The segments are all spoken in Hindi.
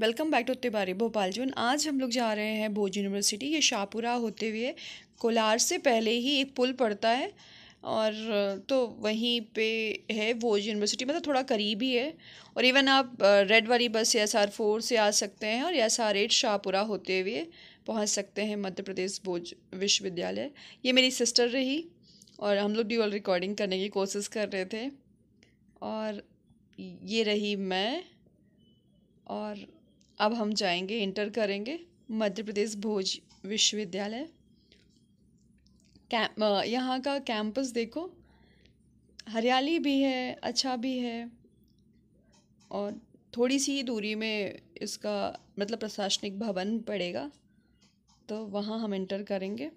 welcome back to Tiwari Bhopal ji आज हम लोग जा रहे हैं भोज यूनिवर्सिटी ये शाहपुरा होते हुए कोलार से पहले ही एक पुल पड़ता है और तो वहीं पे है भोज यूनिवर्सिटी मतलब थोड़ा करीब ही है और इवन आप रेड वाली बस एस आर फोर से आ सकते हैं और एस आर एट शाहपुरा होते हुए पहुंच सकते हैं मध्य प्रदेश भोज विश्वविद्यालय ये मेरी सिस्टर रही और हम लोग ड्यूअल रिकॉर्डिंग करने की कोशिश कर रहे थे और ये रही मैं और अब हम जाएंगे इंटर करेंगे मध्य प्रदेश भोज विश्वविद्यालय कैम यहाँ का कैंपस देखो हरियाली भी है अच्छा भी है और थोड़ी सी दूरी में इसका मतलब प्रशासनिक भवन पड़ेगा तो वहाँ हम इंटर करेंगे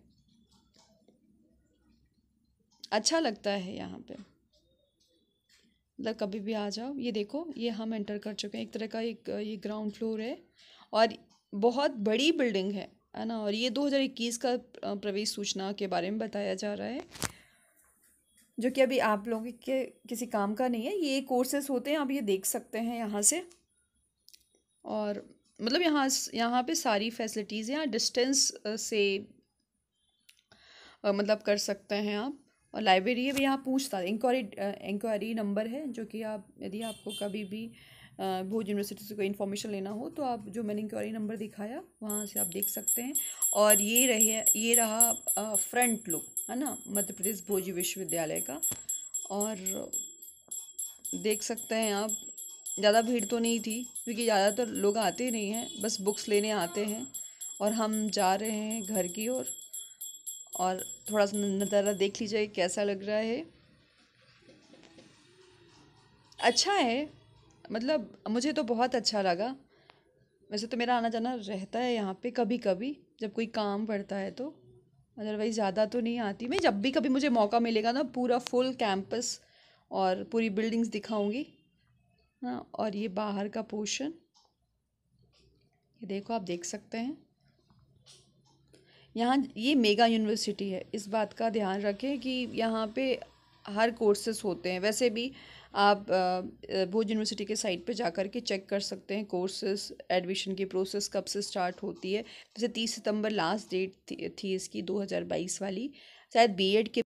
अच्छा लगता है यहाँ पे मतलब कभी भी आ जाओ ये देखो ये हम एंटर कर चुके हैं एक तरह का एक ये ग्राउंड फ्लोर है और बहुत बड़ी बिल्डिंग है है ना और ये 2021 का प्रवेश सूचना के बारे में बताया जा रहा है जो कि अभी आप लोगों के किसी काम का नहीं है ये कोर्सेस होते हैं आप ये देख सकते हैं यहाँ से और मतलब यहाँ यहाँ पे सारी फैसिलिटीज़ हैं डिस्टेंस से मतलब कर सकते हैं आप और लाइब्रेरी भी यहाँ पूछता इंक्वायरी इंक्वायरी नंबर है जो कि आप यदि आपको कभी भी भोज यूनिवर्सिटी से कोई इन्फॉर्मेशन लेना हो तो आप जो मैंने इंक्वायरी नंबर दिखाया वहाँ से आप देख सकते हैं और ये रहे ये रहा फ्रंट लुक है ना मध्य प्रदेश भोज विश्वविद्यालय का और देख सकते हैं आप ज़्यादा भीड़ तो नहीं थी क्योंकि ज़्यादातर लोग आते नहीं हैं बस बुक्स लेने आते हैं और हम जा रहे हैं घर की ओर और थोड़ा सा नज़ारा देख लीजिए कैसा लग रहा है अच्छा है मतलब मुझे तो बहुत अच्छा लगा वैसे तो मेरा आना जाना रहता है यहाँ पे कभी कभी जब कोई काम पड़ता है तो अदरवाइज़ ज़्यादा तो नहीं आती मैं जब भी कभी मुझे मौका मिलेगा ना पूरा फुल कैंपस और पूरी बिल्डिंग्स दिखाऊंगी ना हाँ, और ये बाहर का पोर्शन ये देखो आप देख सकते हैं यहाँ ये मेगा यूनिवर्सिटी है इस बात का ध्यान रखें कि यहाँ पे हर कोर्सेस होते हैं वैसे भी आप भोज यूनिवर्सिटी के साइट पे जा कर के चेक कर सकते हैं कोर्सेज एडमिशन की प्रोसेस कब से स्टार्ट होती है जैसे तीस सितंबर लास्ट डेट थी, थी इसकी 2022 वाली शायद बीएड के